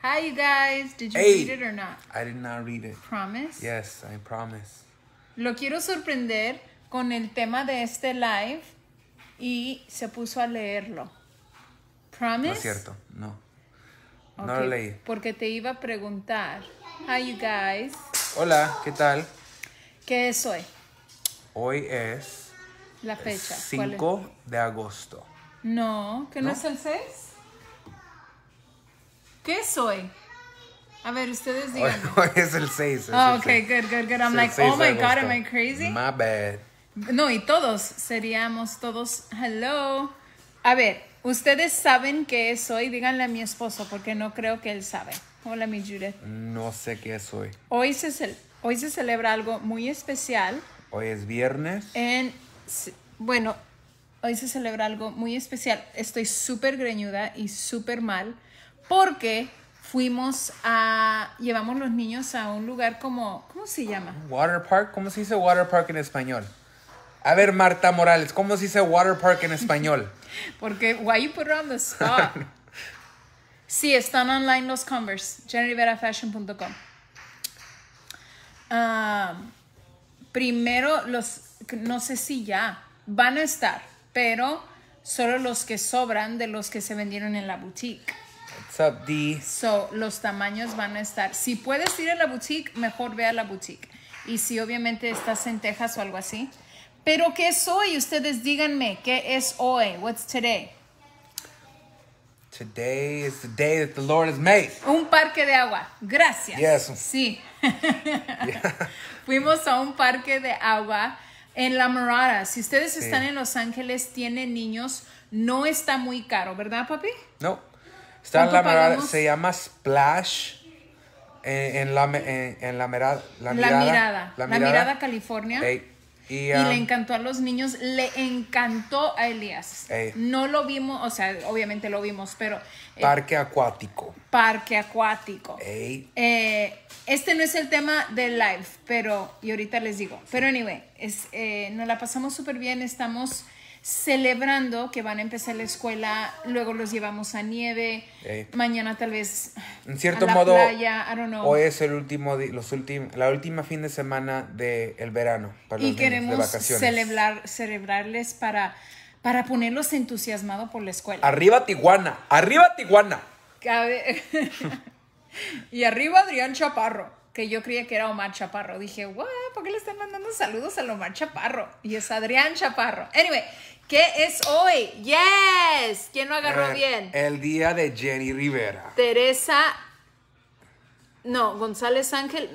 Hi, you guys. Did you read it or not? I did not read it. Promise? Yes, I promise. Lo quiero sorprender con el tema de este live y se puso a leerlo. Promise? No es cierto, no. no lo leí. Porque te iba a preguntar. Hi, you guys. Hola, ¿qué tal? ¿Qué es hoy? Hoy es. La fecha. 5 de agosto. No, ¿qué no, no es el 6? ¿Qué soy? A ver, ustedes digan. Hoy, es el 6. Oh, ah, ok, good, good, good. I'm like, oh my God, am I crazy? My bad. No, y todos seríamos todos, hello. A ver, ustedes saben qué es hoy. Díganle a mi esposo, porque no creo que él sabe. Hola, mi Judith. No sé qué soy. hoy. Hoy se, hoy se celebra algo muy especial. Hoy es viernes. En, bueno, hoy se celebra algo muy especial. Estoy súper greñuda y súper mal porque fuimos a, llevamos los niños a un lugar como, ¿cómo se llama? Water Park, ¿cómo se dice Water Park en español? A ver, Marta Morales, ¿cómo se dice Water Park en español? Porque, why you put on the spot? sí, están online los Converse, generiverafashion.com ah, primero, los, no sé si ya, van a estar, pero solo los que sobran de los que se vendieron en la boutique. Sup, So, los tamaños van a estar. Si puedes ir a la boutique, mejor ve a la boutique. Y si obviamente estás en Texas o algo así. Pero, ¿qué es hoy? Ustedes díganme, ¿qué es hoy? What's today? Today is the day that the Lord has made. Un parque de agua. Gracias. Sí. Fuimos a un parque de agua en La Morada. Si ustedes están en Los Ángeles, tienen niños, no está muy caro, ¿verdad, papi? No. Está en la se llama Splash. Eh, en, la, eh, mirada, la, mirada, la, mirada, California. Y, le um, encantó a los niños, le encantó a Elías. No lo vimos, o sea, obviamente lo vimos, pero... Eh, parque acuático. Parque acuático. este no es el tema del live, pero, y ahorita les digo, pero anyway, es, nos la pasamos súper bien, estamos celebrando que van a empezar la escuela, luego los llevamos a nieve, mañana tal vez en cierto modo playa, I don't know. Hoy es el último los la última fin de semana del verano para los queremos de vacaciones. celebrar celebrarles para para ponerlos entusiasmados por la escuela. Arriba Tijuana, arriba Tijuana. y arriba Adrián Chaparro que yo creía que era Omar Chaparro. Dije, ¿por qué le están mandando saludos a Omar Chaparro? Y es Adrián Chaparro. Anyway, ¿Qué es hoy? Yes. ¿Quién lo agarró bien? El día de Jenny Rivera. Teresa. No, González Ángel.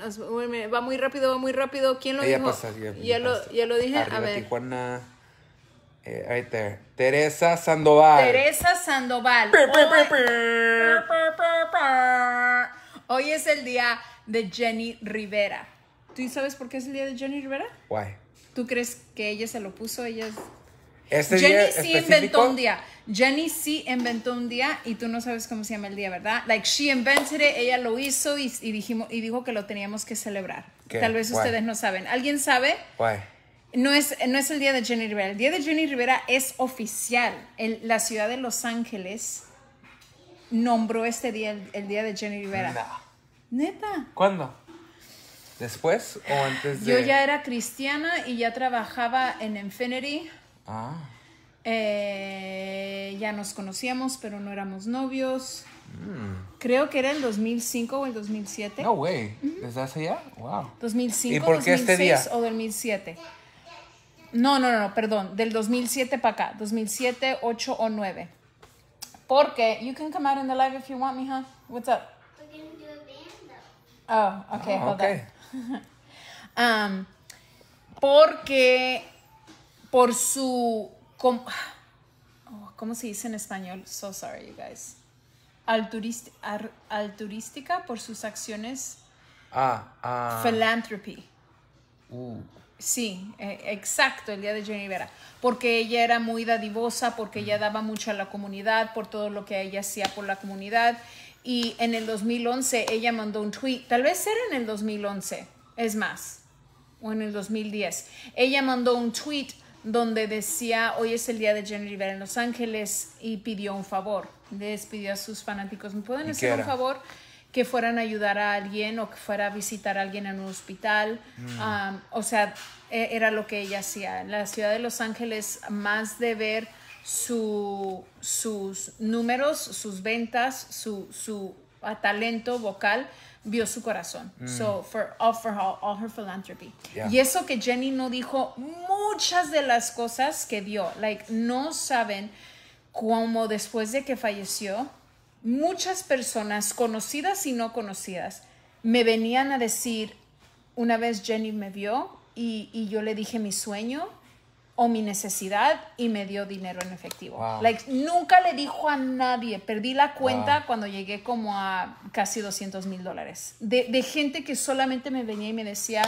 Va muy rápido, va muy rápido. ¿Quién lo dijo? ya, lo, dije. a ver. Tijuana. right eh, Teresa Sandoval. Teresa Sandoval. Hoy, hoy es el día de Jenny Rivera. ¿Tú sabes por qué es el día de Jenny Rivera? Why? ¿Tú crees que ella se lo puso? Ella es... Este Jenny sí inventó un día. Jenny sí inventó un día y tú no sabes cómo se llama el día, ¿verdad? Like she invented it, ella lo hizo y, dijimos, y dijo que lo teníamos que celebrar. Tal vez ustedes no saben. ¿Alguien sabe? No es, no es el día de Jenny Rivera. El día de Jenny Rivera es oficial. El, la ciudad de Los Ángeles nombró este día el, día de Jenny Rivera. Neta. ¿Cuándo? ¿Después o antes de.? Yo ya era cristiana y ya trabajaba en Infinity Ah. Eh, ya nos conocíamos, pero no éramos novios. Mm. Creo que era el 2005 o el 2007. No way. ¿Desde hace ya? Wow. ¿Y este día? 2007. No, no, no, perdón. Del 2007 para acá. 2007, 8 o 9. Porque, you can come out in the live if you want, huh? What's up? We're going do a band, though. Oh, okay, ah, hold on. Um, porque por su... Oh, ¿Cómo se dice en español? So sorry, you guys. alturística por sus acciones. Ah, ah. Philanthropy. Uh. Sí, e, exacto, el día de Jenny Porque ella era muy dadivosa, porque ella daba mucho a la comunidad, por todo lo que ella hacía por la comunidad. Y en el 2011 ella mandó un tweet, tal vez era en el 2011, es más, o en el 2010. Ella mandó un tweet donde decía, hoy es el día de Jenny Rivera en Los Ángeles y pidió un favor, les pidió a sus fanáticos, ¿me pueden hacer un favor? Que fueran a ayudar a alguien o que fuera a visitar a alguien en un hospital. Mm. o sea, e, era lo que ella hacía. En la ciudad de Los Ángeles, más de ver su, sus números, sus ventas, su, su talento vocal, vio su corazón. Mm. So, for all, for all, her philanthropy. Y eso que Jenny no dijo muchas de las cosas que dio. Like, no saben cómo después de que falleció, muchas personas, conocidas y no conocidas, me venían a decir, una vez Jenny me vio y yo le dije mi sueño o mi necesidad y me dio dinero en efectivo. Like, nunca le dijo a nadie, perdí la cuenta cuando llegué como a casi 200 mil dólares, de, gente que solamente me venía y me decía,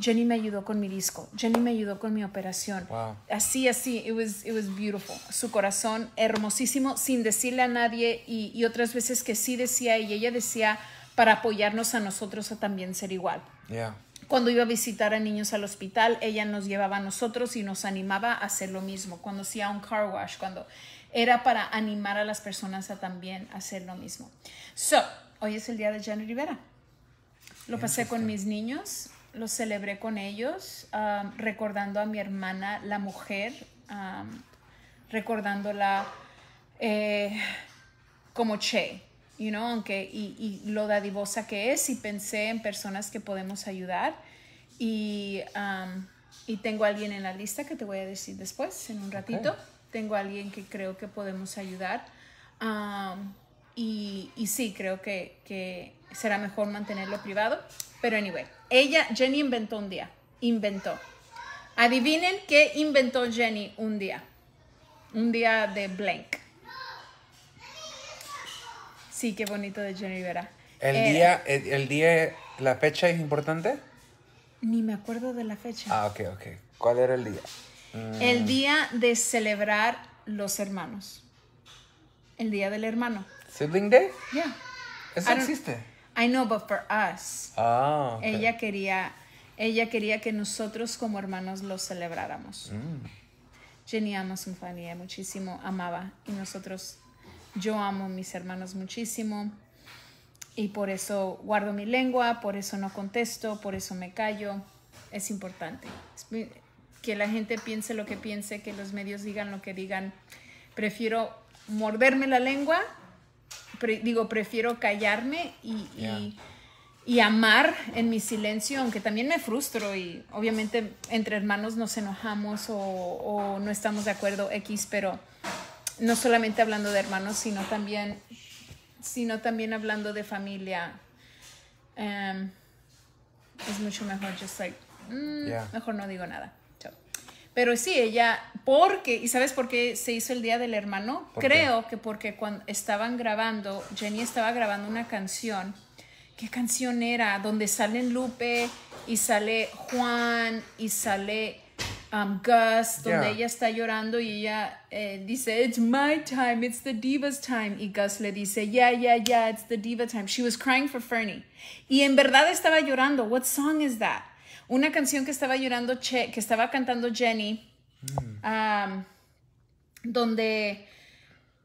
Jenny me ayudó con mi disco, Jenny me ayudó con mi operación. Así, así, it was, it was beautiful. Su corazón hermosísimo, sin decirle a nadie y, otras veces que sí decía y ella decía para apoyarnos a nosotros a también ser igual. Yeah. Cuando iba a visitar a niños al hospital, ella nos llevaba a nosotros y nos animaba a hacer lo mismo. Cuando hacía un car wash, cuando era para animar a las personas a también hacer lo mismo. So, hoy es el día de Jenny Rivera. Lo pasé con mis niños, lo celebré con ellos, um, recordando a mi hermana, la mujer, um, recordándola eh, como Che, aunque y, y, lo dadivosa que es y pensé en personas que podemos ayudar y, um, y tengo alguien en la lista que te voy a decir después, en un ratito, tengo alguien que creo que podemos ayudar um, y, y, sí, creo que, que será mejor mantenerlo privado, pero anyway, ella, Jenny inventó un día, inventó. Adivinen qué inventó Jenny un día, un día de blank. Sí, qué bonito de Jenny Rivera. ¿El eh, día, el, día, la fecha es importante? Ni me acuerdo de la fecha. Ah, ok, ok. ¿Cuál era el día? Mm. El día de celebrar los hermanos. El día del hermano. ¿Sibling Day? Yeah. Eso existe. I know, but for us. Ah, Ella quería, ella quería que nosotros como hermanos lo celebráramos. Mm. Jenny ama su familia muchísimo, amaba y nosotros yo amo a mis hermanos muchísimo y por eso guardo mi lengua, por eso no contesto, por eso me callo. Es importante. Que la gente piense lo que piense, que los medios digan lo que digan. Prefiero morderme la lengua, digo, prefiero callarme y, y, amar en mi silencio, aunque también me frustro y obviamente entre hermanos nos enojamos o, o no estamos de acuerdo X, pero no solamente hablando de hermanos, sino también, sino también hablando de familia. Em, es mucho mejor, just like, mm, mejor no digo nada. Pero sí, ella, porque, ¿y sabes por qué se hizo el Día del Hermano? Creo que porque cuando estaban grabando, Jenny estaba grabando una canción. ¿Qué canción era? Donde salen Lupe y sale Juan y sale um, Gus, donde ella está llorando y ella eh, dice, It's my time, it's the diva's time. Y Gus le dice, Yeah, yeah, yeah, it's the diva time. She was crying for Fernie. Y en verdad estaba llorando. What song is that? Una canción que estaba llorando, que estaba cantando Jenny, um, donde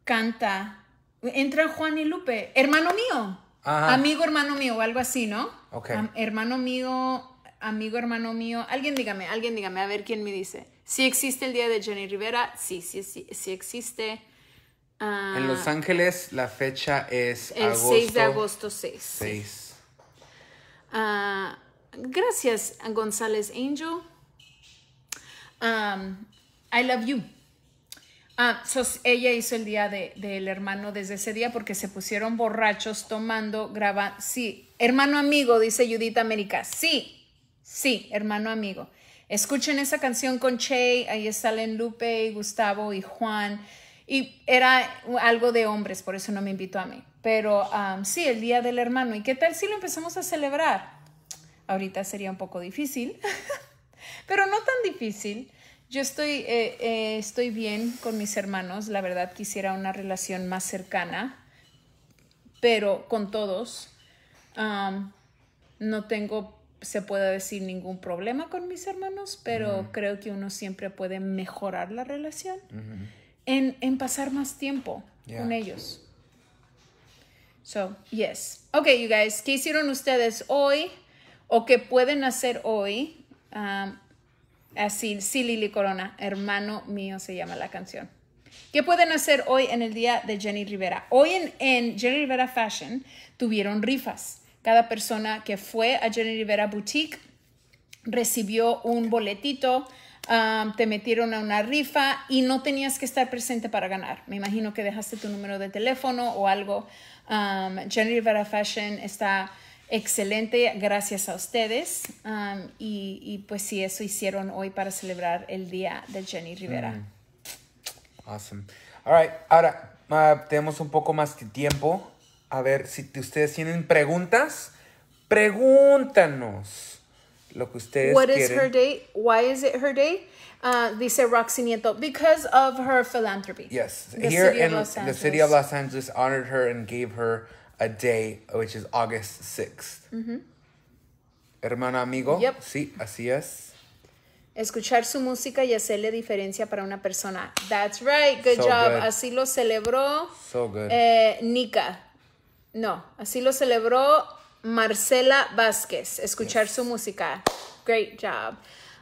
canta, entra Juan y Lupe, hermano mío, amigo hermano mío, o algo así, ¿no? Um, hermano mío, amigo, hermano mío, alguien dígame, alguien dígame, a ver quién me dice. Si existe el día de Jenny Rivera, sí, sí, sí, sí existe. en Los ah, Ángeles la fecha es el 6 de agosto 6. Ah, gracias, González Angel. Um, I love you. Ah, ella hizo el día del de, hermano desde ese día porque se pusieron borrachos tomando, graba. Sí, hermano amigo, dice Judith América. Sí, Sí, hermano amigo. Escuchen esa canción con Che, ahí salen Lupe, Gustavo y Juan. Y era algo de hombres, por eso no me invitó a mí. Pero sí, el Día del Hermano. ¿Y qué tal si lo empezamos a celebrar? Ahorita sería un poco difícil, pero no tan difícil. Yo estoy, eh, eh, estoy bien con mis hermanos. La verdad quisiera una relación más cercana, pero con todos. no tengo se pueda decir ningún problema con mis hermanos, pero creo que uno siempre puede mejorar la relación en, pasar más tiempo con ellos. So, yes. Ok, you guys, ¿qué hicieron ustedes hoy o qué pueden hacer hoy? Um, así, sí, Lili Corona, hermano mío se llama la canción. ¿Qué pueden hacer hoy en el día de Jenny Rivera? Hoy en, en Jenny Rivera Fashion tuvieron rifas. Cada persona que fue a Jenny Rivera Boutique recibió un boletito, um, te metieron a una rifa y no tenías que estar presente para ganar. Me imagino que dejaste tu número de teléfono o algo. Um, Jenny Rivera Fashion está excelente, gracias a ustedes. Um, y, pues sí, eso hicieron hoy para celebrar el día de Jenny Rivera. Mm. Awesome. All right, ahora ah, tenemos un poco más de tiempo a ver si ustedes tienen preguntas, pregúntanos lo que ustedes What is her date? Why is it her day? Uh, dice Roxy Nieto, because of her philanthropy. Yes, the here in the city of Los Angeles honored her and gave her a day, which is August 6th. Mm-hmm. Hermana, amigo. Sí, así es. Escuchar su música y hacerle diferencia para una persona. That's right. Good job. Así lo celebró so good. Eh, Nika. No, así lo celebró Marcela Vázquez, escuchar su música. Great job.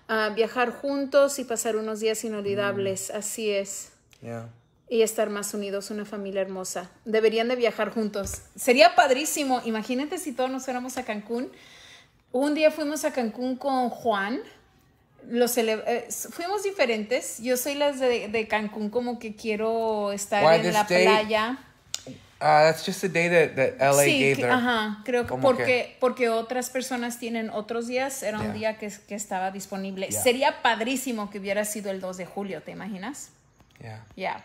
Ah, viajar juntos y pasar unos días inolvidables, mm. así es. Y estar más unidos, una familia hermosa. Deberían de viajar juntos. Sería padrísimo. Imagínate si todos nos fuéramos a Cancún. Un día fuimos a Cancún con Juan. Eh, fuimos diferentes. Yo soy las de, Cancún, como que quiero estar en la playa. Ah, that's just the day that, LA sí, gave ajá, creo que porque, porque otras personas tienen otros días, era un día que, que estaba disponible. Sería padrísimo que hubiera sido el 2 de julio, ¿te imaginas? Yeah. Yeah.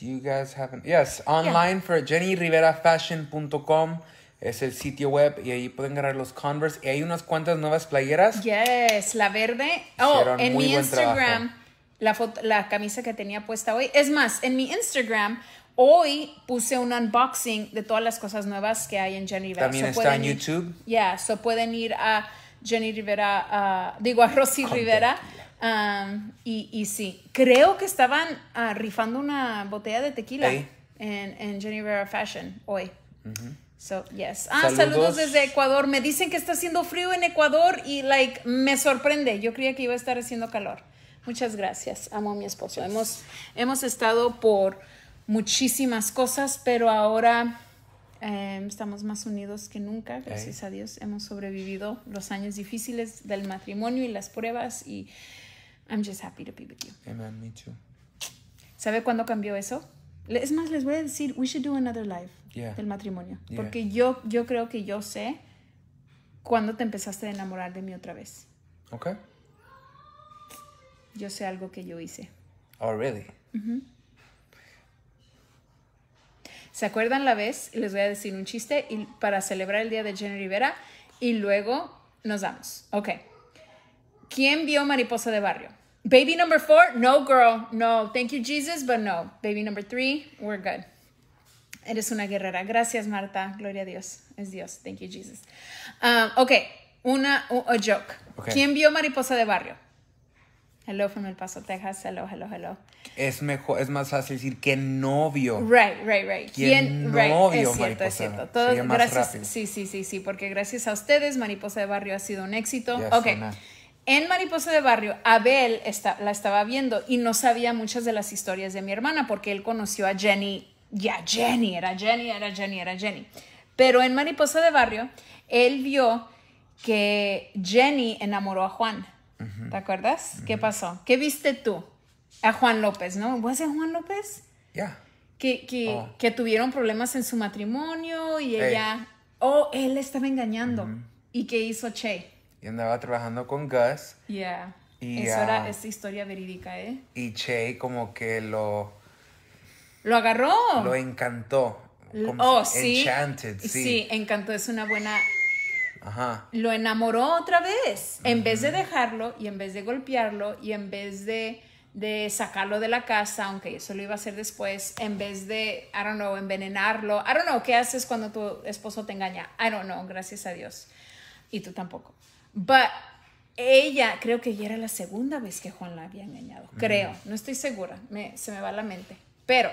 Do you guys have... Yes, online for jennyrivera.fashion.com es el sitio web y ahí pueden ganar los Converse y hay unas cuantas nuevas playeras. Yes, la verde. Oh, en mi Instagram, la, foto, la camisa que tenía puesta hoy. Es más, en mi Instagram Hoy puse un unboxing de todas las cosas nuevas que hay en Jenny Rivera. También está en YouTube. Ya, yeah, so pueden ir a Jenny Rivera, digo a Rosy Rivera. Um, y, sí, creo que estaban ah, rifando una botella de tequila en, en, Jenny Rivera Fashion hoy. So, yes. Ah, saludos. saludos. desde Ecuador. Me dicen que está haciendo frío en Ecuador y, like, me sorprende. Yo creía que iba a estar haciendo calor. Muchas gracias. Amo a mi esposo. Hemos, hemos estado por muchísimas cosas, pero ahora em, estamos más unidos que nunca, gracias a Dios. Hemos sobrevivido los años difíciles del matrimonio y las pruebas y I'm just happy to be with you. Amen, me too. ¿Sabe cuándo cambió eso? Es más, les voy a decir, we should do another life del matrimonio. Porque yo, yo creo que yo sé cuándo te empezaste a enamorar de mí otra vez. Ok. Yo sé algo que yo hice. Oh, really? ¿Se acuerdan la vez? Les voy a decir un chiste y para celebrar el día de Jenny Rivera y luego nos damos. Ok. ¿Quién vio Mariposa de Barrio? Baby number four, no girl, no. Thank you Jesus, but no. Baby number three, we're good. Eres una guerrera. Gracias, Marta. Gloria a Dios. Es Dios. Thank you, Jesus. Ah, ok, una, a joke. ¿Quién vio Mariposa de Barrio? Hello from El Paso, Texas. Hello, hello, hello. Es mejor, es más fácil decir que novio. Right, right, right. ¿Quién, novio, Es cierto, es cierto. gracias. Sí, sí, sí, sí, porque gracias a ustedes Mariposa de Barrio ha sido un éxito. ok. En Mariposa de Barrio, Abel está, la estaba viendo y no sabía muchas de las historias de mi hermana porque él conoció a Jenny. Ya, Jenny, era Jenny, era Jenny, era Jenny. Pero en Mariposa de Barrio, él vio que Jenny enamoró a Juan. ¿Te acuerdas? ¿Qué pasó? ¿Qué viste tú? A Juan López, ¿no? ¿Vos a Juan López? Ya. Que, que, oh. que, tuvieron problemas en su matrimonio y ella... o Oh, él estaba engañando. ¿Y qué hizo Che? Y andaba trabajando con Gus. Yeah. Y, Eso era esa historia verídica, ¿eh? Y Che como que lo... Lo agarró. Lo encantó. oh, sí. Enchanted, sí. Sí, encantó. Es una buena lo enamoró otra vez. En vez de dejarlo y en vez de golpearlo y en vez de, de, sacarlo de la casa, aunque eso lo iba a hacer después, en vez de, I don't know, envenenarlo. I don't know, ¿qué haces cuando tu esposo te engaña? I don't know, gracias a Dios. Y tú tampoco. But ella, creo que ya era la segunda vez que Juan la había engañado. Creo, no estoy segura, me, se me va la mente. Pero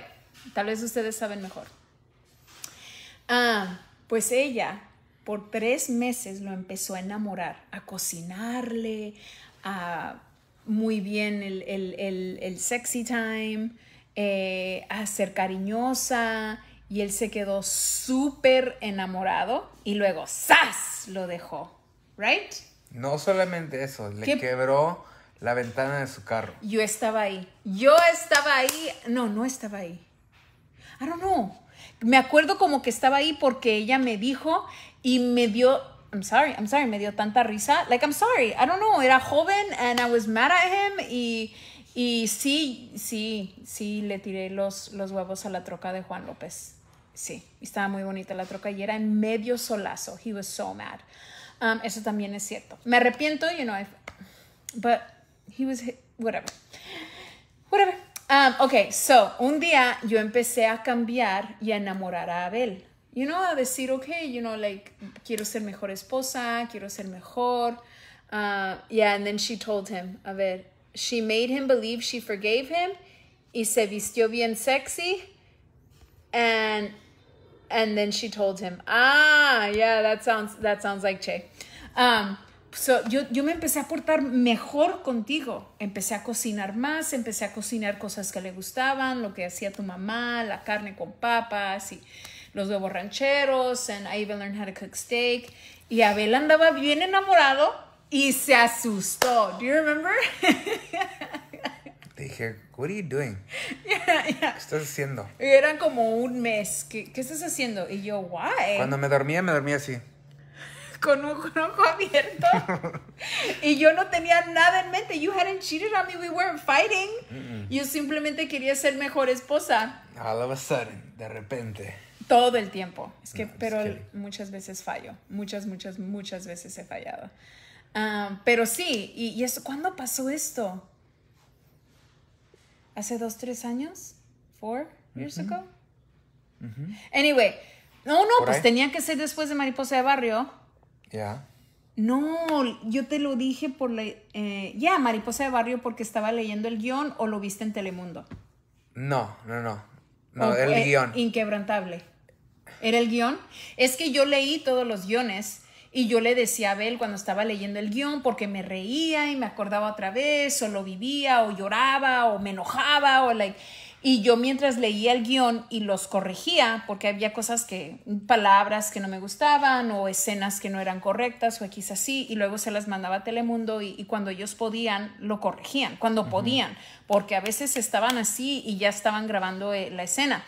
tal vez ustedes saben mejor. Ah, pues ella por tres meses lo empezó a enamorar, a cocinarle, a muy bien el, sexy time, eh, a ser cariñosa y él se quedó súper enamorado y luego ¡zas! lo dejó, ¿right? No solamente eso, le quebró la ventana de su carro. Yo estaba ahí, yo estaba ahí, no, no estaba ahí. I don't know. Me acuerdo como que estaba ahí porque ella me dijo y me dio I'm sorry, I'm sorry, me dio tanta risa. Like, I'm sorry, I don't know, era joven and I was mad at him y, y sí, sí, sí, le tiré los, los huevos a la troca de Juan López. Sí, estaba muy bonita la troca y era en medio solazo. He was so mad. Um, eso también es cierto. Me arrepiento, you know, but he was, whatever. Whatever. Um, ok, so un día yo empecé a cambiar y a enamorar a Abel. You know, a decir, ok, you know, like, quiero ser mejor esposa, quiero ser mejor. Uh, yeah, and then she told him, a ver, she made him believe she forgave him y se vistió bien sexy. And, and then she told him, ah, yeah, that sounds, that sounds like Che. Um, yo, me empecé a portar mejor contigo. Empecé a cocinar más, empecé a cocinar cosas que le gustaban, lo que hacía tu mamá, la carne con papas y los huevos rancheros, and I even learned how to cook steak. Y Abel andaba bien enamorado y se asustó. Do you remember? Te dije, what are you doing? ¿Qué estás haciendo? Y eran como un mes. ¿Qué, ¿Qué estás haciendo? Y yo, why? Cuando me dormía, me dormía así con un, ojo abierto. y yo no tenía nada en mente. You hadn't cheated on me. We weren't fighting. Yo simplemente quería ser mejor esposa. All of a sudden, de repente. Todo el tiempo. Es que, pero muchas veces fallo. Muchas, muchas, muchas veces he fallado. Ah, pero sí, y, y eso, ¿cuándo pasó esto? ¿Hace dos, tres años? ¿Four years ago? Anyway, no, no, pues tenía que ser después de Mariposa de Barrio. ¿Ya? No, yo te lo dije por la... Eh, ya, Mariposa de Barrio porque estaba leyendo el guión o lo viste en Telemundo. No, no, no. No, el eh, guión. Inquebrantable. ¿Era el guión? Es que yo leí todos los guiones y yo le decía a Abel cuando estaba leyendo el guión porque me reía y me acordaba otra vez o lo vivía o lloraba o me enojaba o like... Y yo mientras leía el guión y los corregía, porque había cosas que, palabras que no me gustaban o escenas que no eran correctas o X así, y luego se las mandaba a Telemundo y, cuando ellos podían, lo corregían, cuando podían, porque a veces estaban así y ya estaban grabando eh, la escena.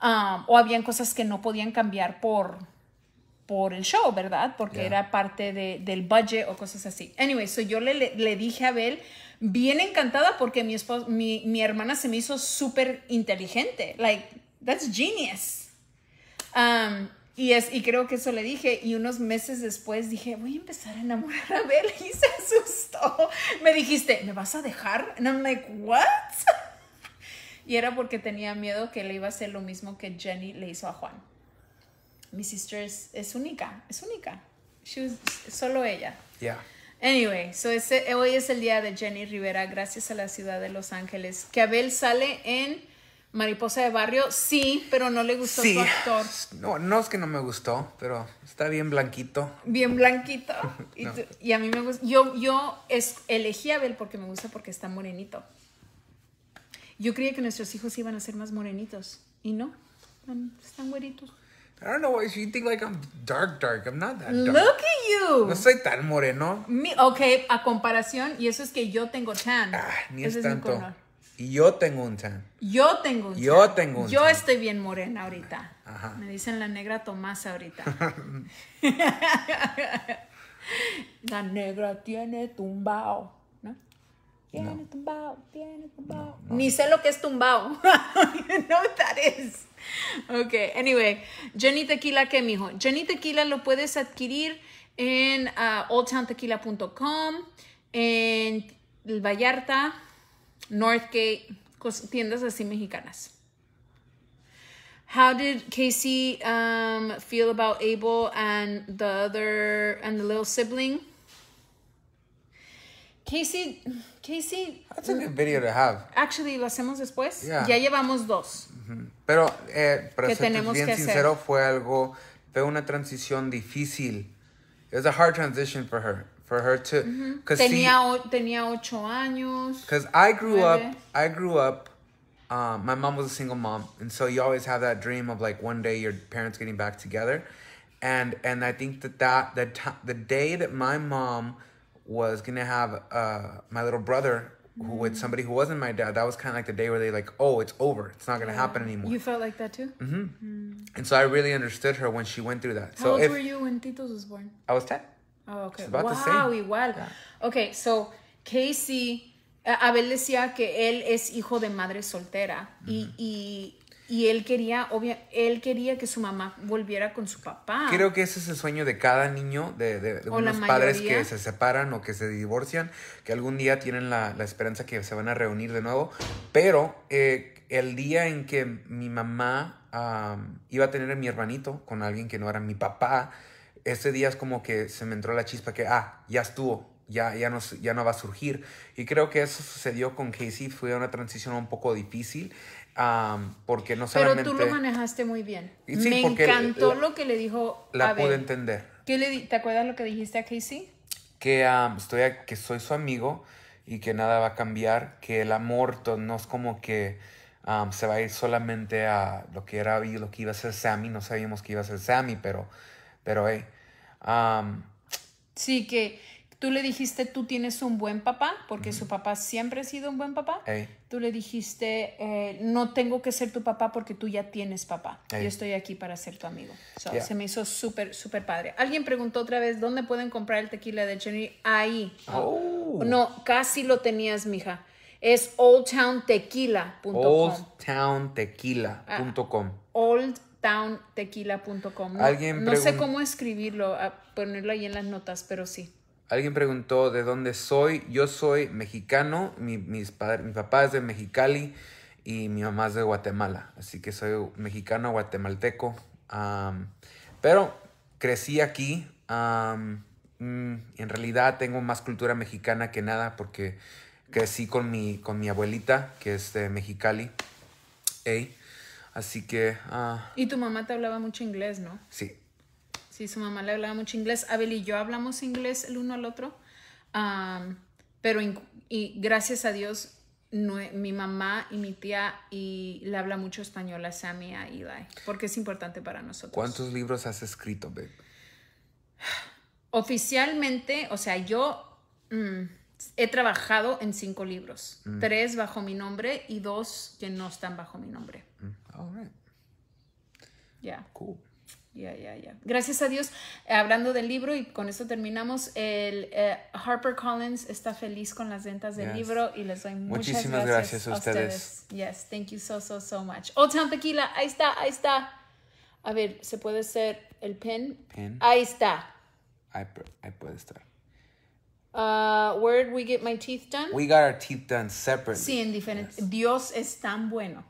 Ah, o habían cosas que no podían cambiar por por el show, ¿verdad? Porque era parte de, del budget o cosas así. Anyway, so yo le, le dije a Abel, bien encantada porque mi, mi, hermana se me hizo súper inteligente. Like, that's genius. Um, y, es, y creo que eso le dije. Y unos meses después dije, voy a empezar a enamorar a Abel. Y se asustó. Me dijiste, ¿me vas a dejar? And I'm like, what? y era porque tenía miedo que le iba a hacer lo mismo que Jenny le hizo a Juan mi sister es, única, es única. She solo ella. Yeah. Anyway, so ese, hoy es el día de Jenny Rivera, gracias a la ciudad de Los Ángeles. Que Abel sale en Mariposa de Barrio, sí, pero no le gustó su actor. No, no es que no me gustó, pero está bien blanquito. Bien blanquito. Y, a mí me gusta. Yo, yo es, elegí a Abel porque me gusta porque está morenito. Yo creía que nuestros hijos iban a ser más morenitos y no, están güeritos. I don't know why she think like I'm dark, dark. I'm not that dark. Look at you. No soy tan moreno. Mi, ok, a comparación, y eso es que yo tengo tan. Ah, ni es tanto. Y yo tengo un tan. Yo tengo un tan. Yo tengo un tan. Yo estoy bien morena ahorita. Me dicen la negra Tomás ahorita. la negra tiene tumbao. Ni sé lo que es tumbao. you know that is. Ok, anyway. Jenny Tequila, ¿qué, dijo. Jenny Tequila lo puedes adquirir en uh, oldtowntequila.com, en el Vallarta, Northgate, tiendas así mexicanas. How did Casey um, feel about Abel and the other and the little sibling? Casey, Casey. That's a good video to have. Actually, lo hacemos después. Yeah. Ya llevamos dos. Uh -huh. Pero, eh, para que tenemos bien que sincero, hacer. fue algo, fue una transición difícil. It was a hard transition for her. For her to, uh -huh. tenía, tenía ocho años. Because I grew nueve. up, I grew up, um, my mom was a single mom. And so you always have that dream of like one day your parents getting back together. And, and I think that, that the, the day that my mom was gonna have uh, my little brother who with mm. somebody who wasn't my dad. That was kind of like the day where they like, oh, it's over. It's not gonna yeah. happen anymore. You felt like that too. Mm-hmm. Mm. And so I really understood her when she went through that. How so old if, were you when Titos was born? I was ten. Oh, okay. wow, igual. Yeah. Okay, so Casey. Eh, Abel decía que él es hijo de madre soltera mm -hmm. y, mm-hmm. y Y él quería, él quería que su mamá volviera con su papá. Creo que ese es el sueño de cada niño, de, de, unos padres que se separan o que se divorcian, que algún día tienen la, esperanza que se van a reunir de nuevo. Pero eh, el día en que mi mamá iba a tener a mi hermanito con alguien que no era mi papá, ese día es como que se me entró la chispa que, ah, ya estuvo, ya, ya, no, ya no va a surgir. Y creo que eso sucedió con Casey, fue una transición un poco difícil porque no solamente... Pero tú lo manejaste muy bien. Me encantó lo que le dijo. La pude entender. ¿Qué le ¿Te acuerdas lo que dijiste a Casey? Que, estoy que soy su amigo y que nada va a cambiar, que el amor no es como que se va a ir solamente a lo que era lo que iba a ser Sammy, no sabíamos que iba a ser Sammy, pero, pero hey. sí, que Tú le dijiste, tú tienes un buen papá, porque su papá siempre ha sido un buen papá. Tú le dijiste, eh, no tengo que ser tu papá porque tú ya tienes papá. Yo estoy aquí para ser tu amigo. Se me hizo súper, súper padre. Alguien preguntó otra vez, ¿dónde pueden comprar el tequila de Cherry? Ahí. Oh. No, casi lo tenías, mija. Es oldtowntequila.com. Oldtowntequila.com. Ah, oldtowntequila.com No, sé cómo escribirlo, ah, ponerlo ahí en las notas, pero sí. Alguien preguntó de dónde soy. Yo soy mexicano, mi, mis padres, mi papá es de Mexicali y mi mamá es de Guatemala, así que soy mexicano guatemalteco. pero crecí aquí. Mm, en realidad tengo más cultura mexicana que nada porque crecí con mi, con mi abuelita, que es de Mexicali. Así que... Ah. y tu mamá te hablaba mucho inglés, ¿no? Sí, Sí, su mamá le hablaba mucho inglés. Abel y yo hablamos inglés el uno al otro, pero y gracias a Dios mi mamá y mi tía y le habla mucho español a Sammy a Eli, porque es importante para nosotros. ¿Cuántos libros has escrito, babe? Oficialmente, o sea, yo mm, he trabajado en cinco libros, mm. tres bajo mi nombre y dos que no están bajo mi nombre. Mm, all right. Yeah. Cool. Ya, ya, ya. Gracias a Dios, eh, hablando del libro, y con esto terminamos, el eh, Harper Collins está feliz con las ventas del libro y les doy muchas Muchísimas gracias, a, ustedes. Yes, thank you so, so, so much. Old Town Tequila, ahí está, ahí está. A ver, ¿se puede hacer el pen. Ahí está. Ahí, puede estar. Uh, where did we get my teeth done? We got our teeth done separately. Sí, en diferentes. Dios es tan bueno.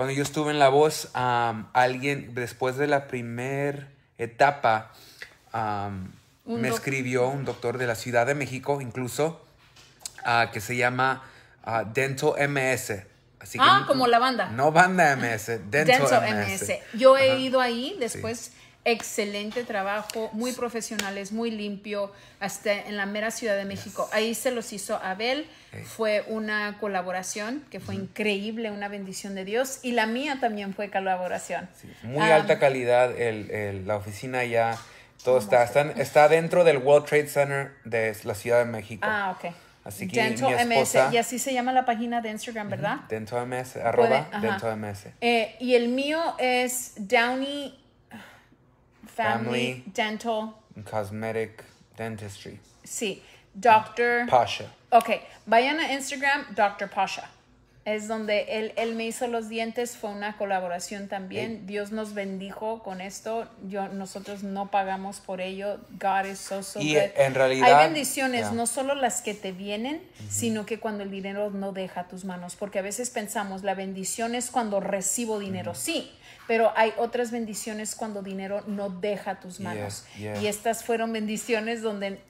Cuando yo estuve en La Voz, alguien después de la primera etapa me escribió un doctor de la Ciudad de México, incluso, ah, que se llama Dental MS. ah, ah como la banda. No banda MS, Dental, MS. Yo he ido ahí después excelente trabajo, muy profesionales, muy limpio, hasta en la mera Ciudad de México. Ahí se los hizo Abel, fue una colaboración que fue increíble, una bendición de Dios, y la mía también fue colaboración. Muy alta calidad, el, la oficina ya, todo está, está, dentro del World Trade Center de la Ciudad de México. Ah, ok. Así que MS, y así se llama la página de Instagram, ¿verdad? Dentro MS, arroba Dentro MS. Eh, y el mío es Downey family, family dental, cosmetic dentistry. Sí. Doctor Pasha. Okay. Vayan a Instagram, Dr. Pasha. Es donde él, él me hizo los dientes, fue una colaboración también. Dios nos bendijo con esto. Yo, nosotros no pagamos por ello. God is so, so y En realidad, Hay bendiciones, no solo las que te vienen, sino que cuando el dinero no deja tus manos. Porque a veces pensamos, la bendición es cuando recibo dinero. Sí, pero hay otras bendiciones cuando dinero no deja tus manos. Y estas fueron bendiciones donde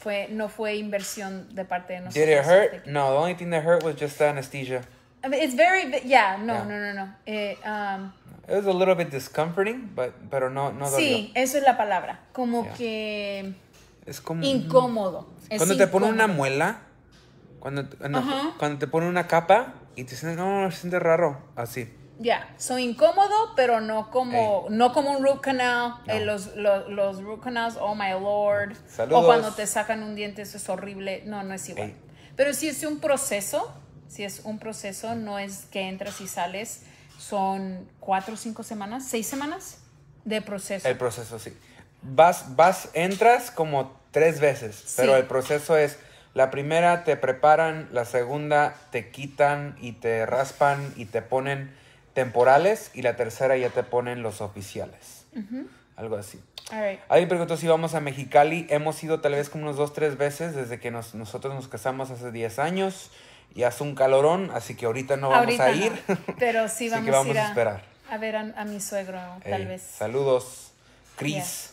fue, no fue inversión de parte de nosotros. Did it hurt? Este no, the único thing hurt was just anestesia. It's very yeah no no no no. Eh, um, It was a little bit discomforting, but pero no no. Sí, esa es la palabra. Como que es como incómodo. Es cuando te ponen una muela, cuando cuando te ponen una capa y te sientes, no, no se siente raro así. Ya, son incómodo, pero no como no como un root canal. Eh, los, los, los, root canals, oh my lord. Saludos. O cuando te sacan un diente, eso es horrible. No, no es igual. Pero sí es un proceso si es un proceso, no es que entras y sales, son cuatro, cinco semanas, seis semanas de proceso. El proceso, sí. Vas, vas, entras como tres veces, pero el proceso es, la primera te preparan, la segunda te quitan y te raspan y te ponen temporales y la tercera ya te ponen los oficiales. Algo así. right. Alguien preguntó si vamos a Mexicali. Hemos ido tal vez como unos dos, tres veces desde que nosotros nos casamos hace diez años y hace un calorón, así que ahorita no vamos a ir. pero sí vamos, a, esperar. A ver a, mi suegro, tal vez. Saludos, Cris.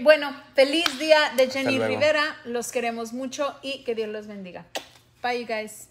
bueno, feliz día de Jenny Rivera. Los queremos mucho y que Dios los bendiga. Bye, you guys.